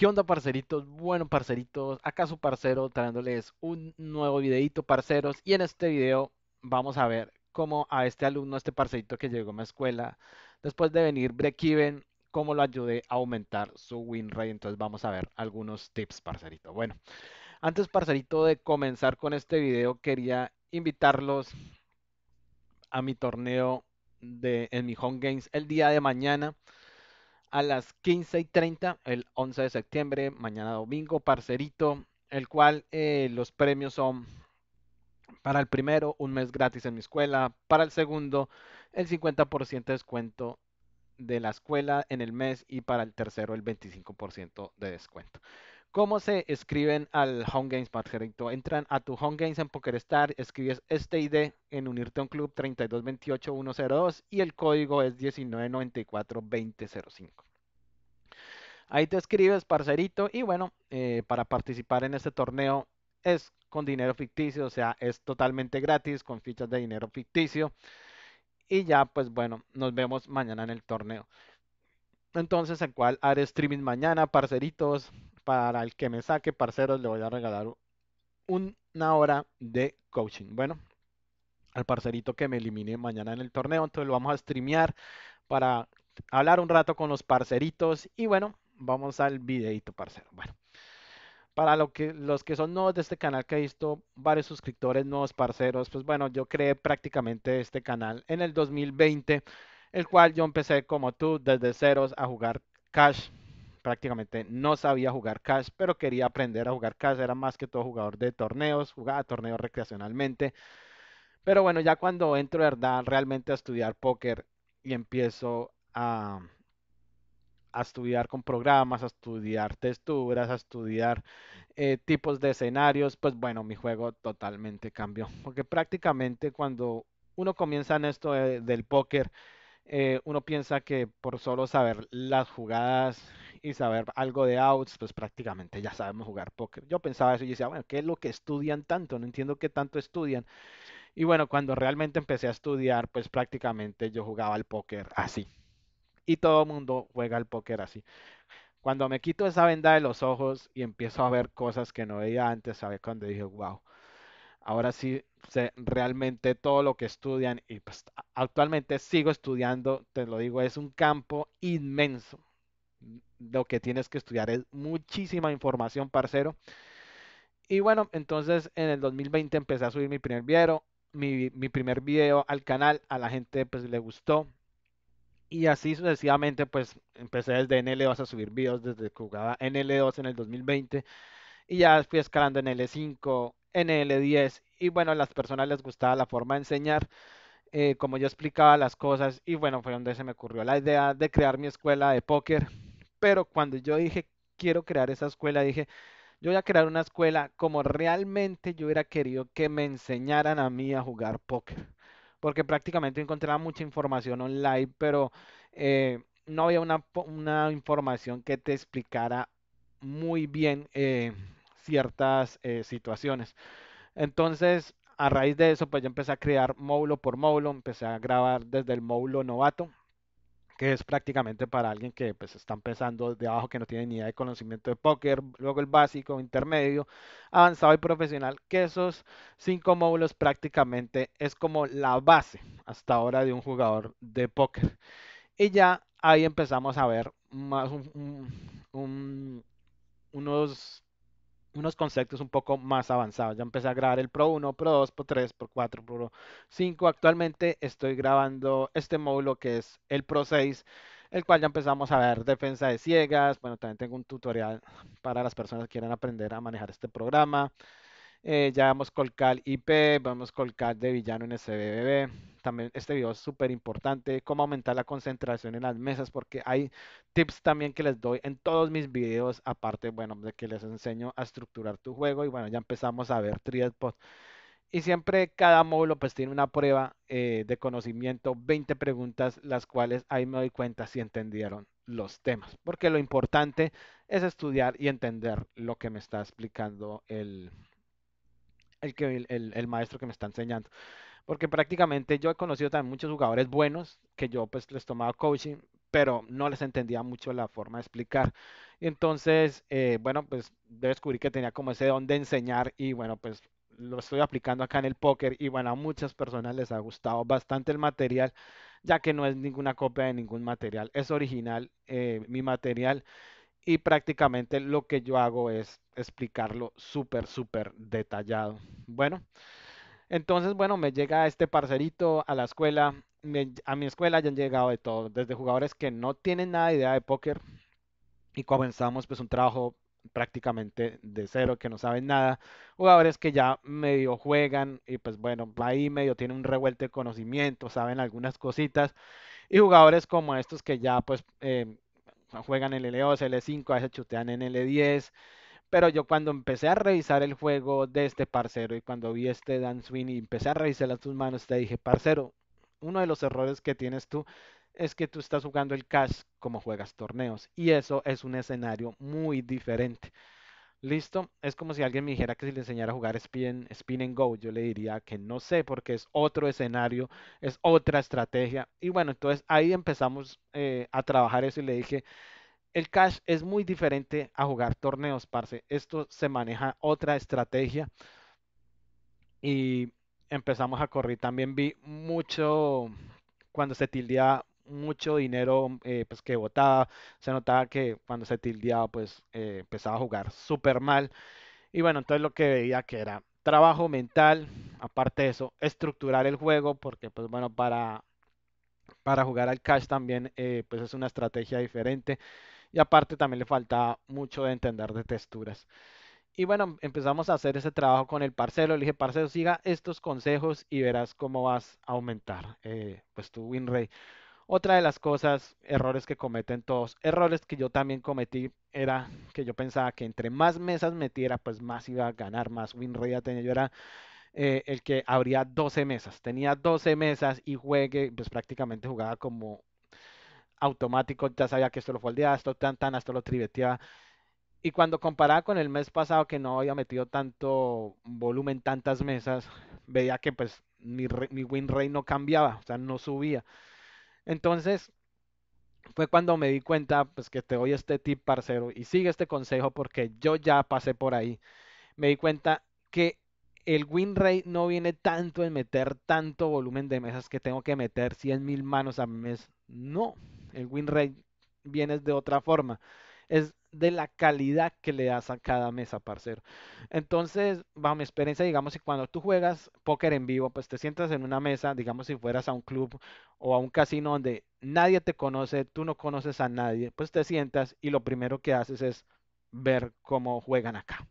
¿Qué onda, parceritos? Bueno, parceritos, acá su parcero trayéndoles un nuevo videito, parceros. Y en este video vamos a ver cómo a este alumno, este parcerito que llegó a mi escuela, después de venir break-even, cómo lo ayudé a aumentar su win rate. Entonces vamos a ver algunos tips, parcerito. Bueno, antes, parcerito, de comenzar con este video, quería invitarlos a mi torneo de, en mi Home Games el día de mañana a las 15 y 30, el 11 de septiembre, mañana domingo, parcerito, el cual eh, los premios son para el primero, un mes gratis en mi escuela, para el segundo, el 50% de descuento de la escuela en el mes y para el tercero el 25% de descuento. ¿Cómo se escriben al home games, parcerito? Entran a tu home games en PokerStar, escribes este ID en unirte a un club 3228102, y el código es 19942005. Ahí te escribes, parcerito, y bueno, eh, para participar en este torneo es con dinero ficticio, o sea, es totalmente gratis, con fichas de dinero ficticio. Y ya, pues bueno, nos vemos mañana en el torneo. Entonces, ¿en cuál haré streaming mañana, parceritos para el que me saque, parceros, le voy a regalar una hora de coaching. Bueno, al parcerito que me elimine mañana en el torneo, entonces lo vamos a streamear para hablar un rato con los parceritos y bueno, vamos al videito, parcero. Bueno. Para lo que, los que son nuevos de este canal, que he visto varios suscriptores nuevos, parceros, pues bueno, yo creé prácticamente este canal en el 2020, el cual yo empecé como tú, desde ceros, a jugar Cash prácticamente no sabía jugar Cash, pero quería aprender a jugar Cash. Era más que todo jugador de torneos, jugaba torneos recreacionalmente. Pero bueno, ya cuando entro verdad realmente a estudiar póker y empiezo a, a estudiar con programas, a estudiar texturas, a estudiar eh, tipos de escenarios, pues bueno, mi juego totalmente cambió. Porque prácticamente cuando uno comienza en esto del póker, eh, uno piensa que por solo saber las jugadas y saber algo de outs, pues prácticamente ya sabemos jugar póker. Yo pensaba eso y decía, bueno, ¿qué es lo que estudian tanto? No entiendo qué tanto estudian. Y bueno, cuando realmente empecé a estudiar, pues prácticamente yo jugaba al póker así. Y todo el mundo juega al póker así. Cuando me quito esa venda de los ojos y empiezo a ver cosas que no veía antes, ¿sabes? Cuando dije, wow, ahora sí sé realmente todo lo que estudian y pues actualmente sigo estudiando, te lo digo, es un campo inmenso lo que tienes que estudiar es muchísima información, parcero. Y bueno, entonces en el 2020 empecé a subir mi primer video, mi, primer video al canal, a la gente pues le gustó. Y así sucesivamente, pues empecé desde NL2 a subir videos desde que jugaba NL2 en el 2020. Y ya fui escalando en L5, NL10. Y bueno, a las personas les gustaba la forma de enseñar. Eh, como yo explicaba las cosas y bueno, fue donde se me ocurrió la idea de crear mi escuela de póker pero cuando yo dije, quiero crear esa escuela, dije, yo voy a crear una escuela como realmente yo hubiera querido que me enseñaran a mí a jugar póker. Porque prácticamente encontraba mucha información online, pero eh, no había una, información que te explicara muy bien eh, ciertas eh, situaciones. Entonces, a raíz de eso, pues yo empecé a crear módulo por módulo, empecé a grabar desde el módulo novato, que es prácticamente para alguien que pues, está empezando de abajo, que no tiene ni idea de conocimiento de póker, luego el básico, intermedio, avanzado y profesional, que esos cinco módulos prácticamente es como la base hasta ahora de un jugador de póker. Y ya ahí empezamos a ver más unos unos conceptos un poco más avanzados. Ya empecé a grabar el Pro 1, Pro 2, Pro 3, Pro 4, Pro 5. Actualmente estoy grabando este módulo que es el Pro 6, el cual ya empezamos a ver defensa de ciegas. Bueno, también tengo un tutorial para las personas que quieran aprender a manejar este programa. Eh, ya vamos CAL IP, vamos CAL de villano en SBBB. También este video es súper importante, cómo aumentar la concentración en las mesas, porque hay tips también que les doy en todos mis videos, aparte, bueno, de que les enseño a estructurar tu juego y bueno, ya empezamos a ver Triadpod. Y siempre cada módulo pues tiene una prueba eh, de conocimiento, 20 preguntas, las cuales ahí me doy cuenta si entendieron los temas, porque lo importante es estudiar y entender lo que me está explicando el, el, que, el, maestro que me está enseñando. Porque prácticamente yo he conocido también muchos jugadores buenos que yo pues les tomaba coaching, pero no les entendía mucho la forma de explicar. entonces, eh, bueno, pues descubrí que tenía como ese don de enseñar y bueno, pues lo estoy aplicando acá en el póker y bueno, a muchas personas les ha gustado bastante el material, ya que no es ninguna copia de ningún material, es original eh, mi material y prácticamente lo que yo hago es explicarlo súper, súper detallado. Bueno, entonces, bueno, me llega este parcerito a la escuela. a mi escuela ya han llegado de todo, desde jugadores que no tienen nada de idea de póker y comenzamos pues un trabajo prácticamente de cero, que no saben nada, jugadores que ya medio juegan y pues bueno, ahí medio tienen un revuelto de conocimiento, saben algunas cositas, y jugadores como estos que ya pues em, juegan L2, L5, a veces chutean en L10. Pero yo cuando empecé a revisar el juego de este parcero y cuando vi este Dan Swing y empecé a revisar tus manos, te dije, parcero, uno de los errores que tienes tú es que tú estás jugando el cash como juegas torneos. Y eso es un escenario muy diferente. Listo, es como si alguien me dijera que si le enseñara a jugar spin, and go, yo le diría que no sé porque es otro escenario, es otra estrategia. Y bueno, entonces ahí empezamos eh, a trabajar eso y le dije, el cash es muy diferente a jugar torneos, parce. Esto se maneja otra estrategia. Y empezamos a correr. También vi mucho cuando se tildea mucho dinero mm, eh, pues que botaba. Se notaba que cuando se tildeaba, pues eh, empezaba a jugar súper mal. Y bueno, entonces lo que veía que era trabajo mental, aparte de eso, estructurar el juego, porque pues bueno, para, para jugar al cash también eh, pues es una estrategia diferente. Y aparte también le faltaba mucho de entender de texturas. Y bueno, empezamos a hacer ese trabajo con el parcelo. Le dije, parcelo, siga estos consejos y verás cómo vas a aumentar pues tu win rate. Otra de las cosas, errores que cometen todos, errores que yo también cometí, era que yo pensaba que entre más mesas metiera, pues más iba a ganar, más win rate tenía. Yo era eh, el que abría 12 mesas. Tenía 12 mesas y juegue, pues prácticamente jugaba como automático. Ya sabía que esto lo foldeaba, esto tan tan, esto lo triveteaba. Y cuando comparaba con el mes pasado que no había metido tanto volumen, tantas mesas, veía que pues mi, mi win rate no cambiaba, o sea, no subía. Entonces, fue cuando me di cuenta, pues que te doy este tip, parcero, y sigue este consejo porque yo ya pasé por ahí. Me di cuenta que el win rate no viene tanto en meter tanto volumen de mesas que tengo que meter 100 mil manos al mes. No, el win rate viene de otra forma. Es de la calidad que le das a cada mesa, parcero. Entonces, bajo mi experiencia, digamos, si cuando tú juegas póker en vivo, pues te sientas en una mesa, digamos, si fueras a un club o a un casino donde nadie te conoce, tú no conoces a nadie, pues te sientas y lo primero que haces es ver cómo juegan acá.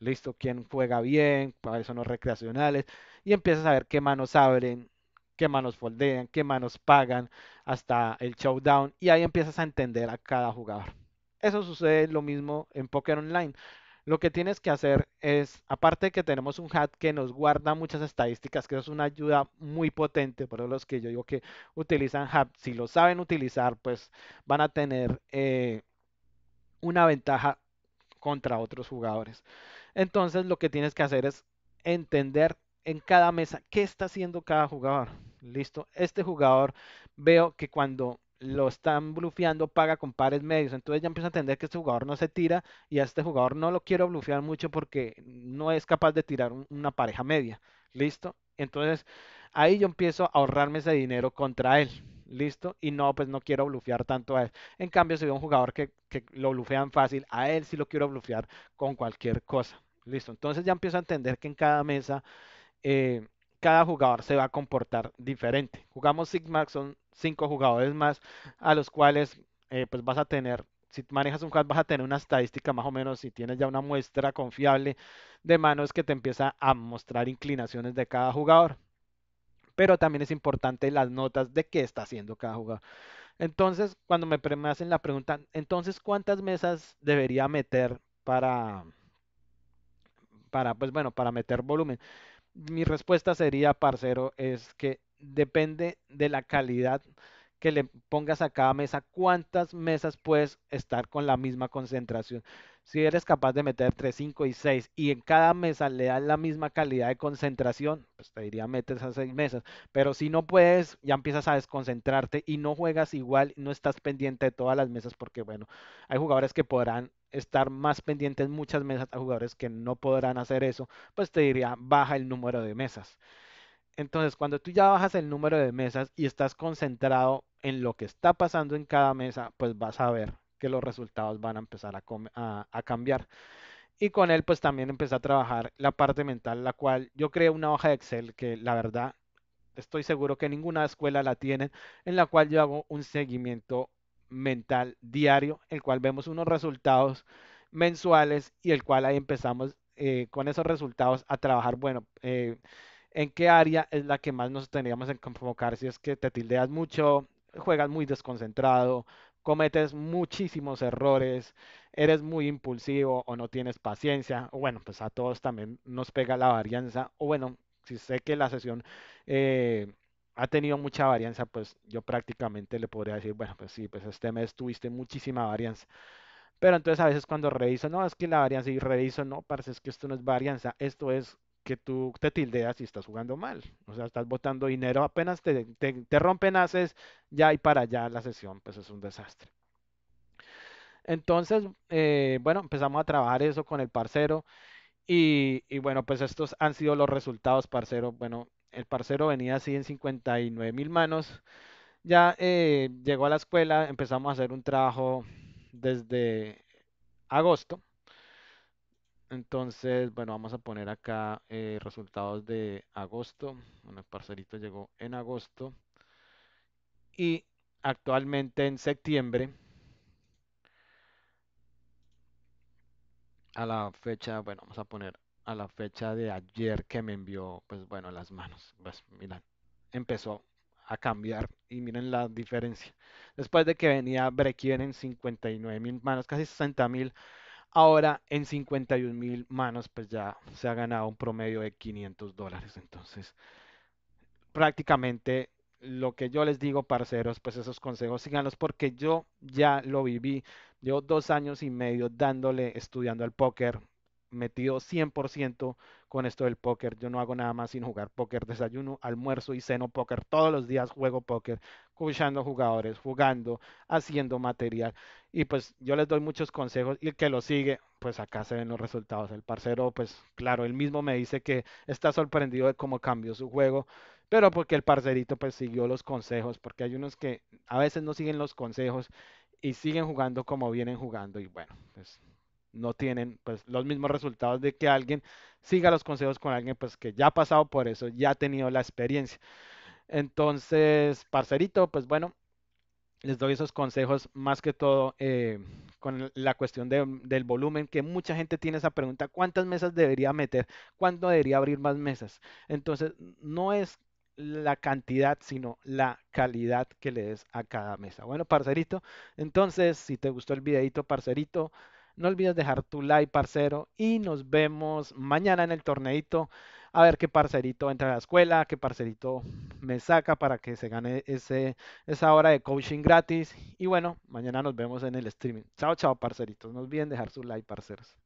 Listo, quién juega bien, cuáles son los recreacionales, y empiezas a ver qué manos abren, qué manos foldean, qué manos pagan, hasta el showdown, y ahí empiezas a entender a cada jugador. Eso sucede lo mismo en Poker Online. Lo que tienes que hacer es, aparte de que tenemos un HUD que nos guarda muchas estadísticas, que es una ayuda muy potente para los que yo digo que utilizan HUD. si lo saben utilizar, pues van a tener eh, una ventaja contra otros jugadores. Entonces lo que tienes que hacer es entender en cada mesa qué está haciendo cada jugador. Listo, este jugador veo que cuando lo están blufeando paga con pares medios. Entonces ya empiezo a entender que este jugador no se tira y a este jugador no lo quiero blufear mucho porque no es capaz de tirar una pareja media. ¿Listo? Entonces ahí yo empiezo a ahorrarme ese dinero contra él. ¿Listo? Y no, pues no quiero blufear tanto a él. En cambio, si veo un jugador que, que lo blufean fácil, a él sí lo quiero blufear con cualquier cosa. ¿Listo? Entonces ya empiezo a entender que en cada mesa... Eh, cada jugador se va a comportar diferente. Jugamos SIGMAX, son cinco jugadores más a los cuales eh, pues vas a tener, si manejas un juego, vas a tener una estadística más o menos, si tienes ya una muestra confiable de manos que te empieza a mostrar inclinaciones de cada jugador. Pero también es importante las notas de qué está haciendo cada jugador. Entonces, cuando me, me hacen la pregunta, entonces, ¿cuántas mesas debería meter para, para, pues bueno, para meter volumen? mi respuesta sería, parcero, es que depende de la calidad que le pongas a cada mesa, cuántas mesas puedes estar con la misma concentración. Si eres capaz de meter 3, 5 y 6 y en cada mesa le das la misma calidad de concentración, pues te diría metes a 6 mesas. Pero si no puedes, ya empiezas a desconcentrarte y no juegas igual, no estás pendiente de todas las mesas porque, bueno, hay jugadores que podrán estar más pendientes muchas mesas a jugadores que no podrán hacer eso, pues te diría baja el número de mesas. Entonces, cuando tú ya bajas el número de mesas y estás concentrado en lo que está pasando en cada mesa, pues vas a ver que los resultados van a empezar a, cambiar. Y con él, pues también empieza a trabajar la parte mental, la cual yo creé una hoja de Excel que la verdad estoy seguro que ninguna escuela la tiene, en la cual yo hago un seguimiento mental diario, el cual vemos unos resultados mensuales y el cual ahí empezamos eh, con esos resultados a trabajar, bueno, eh, en qué área es la que más nos tendríamos en enfocar, si es que te tildeas mucho, juegas muy desconcentrado, cometes muchísimos errores, eres muy impulsivo o no tienes paciencia, o bueno, pues a todos también nos pega la varianza, o bueno, si sé que la sesión... Eh, ha tenido mucha varianza, pues yo prácticamente le podría decir, bueno, pues sí, pues este mes tuviste muchísima varianza. Pero entonces a veces cuando reviso, no, es que la varianza y reviso, no, parece es que esto no es varianza, esto es que tú te tildeas y estás jugando mal. O sea, estás botando dinero, apenas te, rompen haces ya y para allá la sesión, pues es un desastre. Entonces, eh, bueno, empezamos a trabajar eso con el parcero y, y bueno, pues estos han sido los resultados, parcero. Bueno, el parcero venía así en 59 mil manos. Ya eh, llegó a la escuela, empezamos a hacer un trabajo desde agosto. Entonces, bueno, vamos a poner acá eh, resultados de agosto. Bueno, el parcerito llegó en agosto. Y actualmente en septiembre, a la fecha, bueno, vamos a poner a la fecha de ayer que me envió, pues bueno, las manos. Pues mira, empezó a cambiar y miren la diferencia. Después de que venía Breakeven en 59 mil manos, casi 60 mil, ahora en 51 mil manos, pues ya se ha ganado un promedio de 500 dólares. Entonces, prácticamente lo que yo les digo, parceros, pues esos consejos síganlos porque yo ya lo viví. Llevo dos años y medio dándole, estudiando el póker, metido 100% con esto del póker. Yo no hago nada más sin jugar póker, desayuno, almuerzo y ceno póker. Todos los días juego póker, escuchando jugadores, jugando, haciendo material. Y pues yo les doy muchos consejos y el que lo sigue, pues acá se ven los resultados. El parcero, pues claro, él mismo me dice que está sorprendido de cómo cambió su juego, pero porque el parcerito pues siguió los consejos, porque hay unos que a veces no siguen los consejos y siguen jugando como vienen jugando y bueno, pues no tienen pues, los mismos resultados de que alguien siga los consejos con alguien pues, que ya ha pasado por eso, ya ha tenido la experiencia. Entonces, parcerito, pues bueno, les doy esos consejos más que todo eh, con la cuestión del volumen, que mucha gente tiene esa pregunta, ¿cuántas mesas debería meter? ¿Cuándo debería abrir más mesas? Entonces, no es la cantidad, sino la calidad que le des a cada mesa. Bueno, parcerito, entonces, si te gustó el videito, parcerito, no olvides dejar tu like, parcero. Y nos vemos mañana en el torneito. A ver qué parcerito entra a la escuela, qué parcerito me saca para que se gane ese, esa hora de coaching gratis. Y bueno, mañana nos vemos en el streaming. Chao, chao, parceritos. No olviden dejar su like, parceros.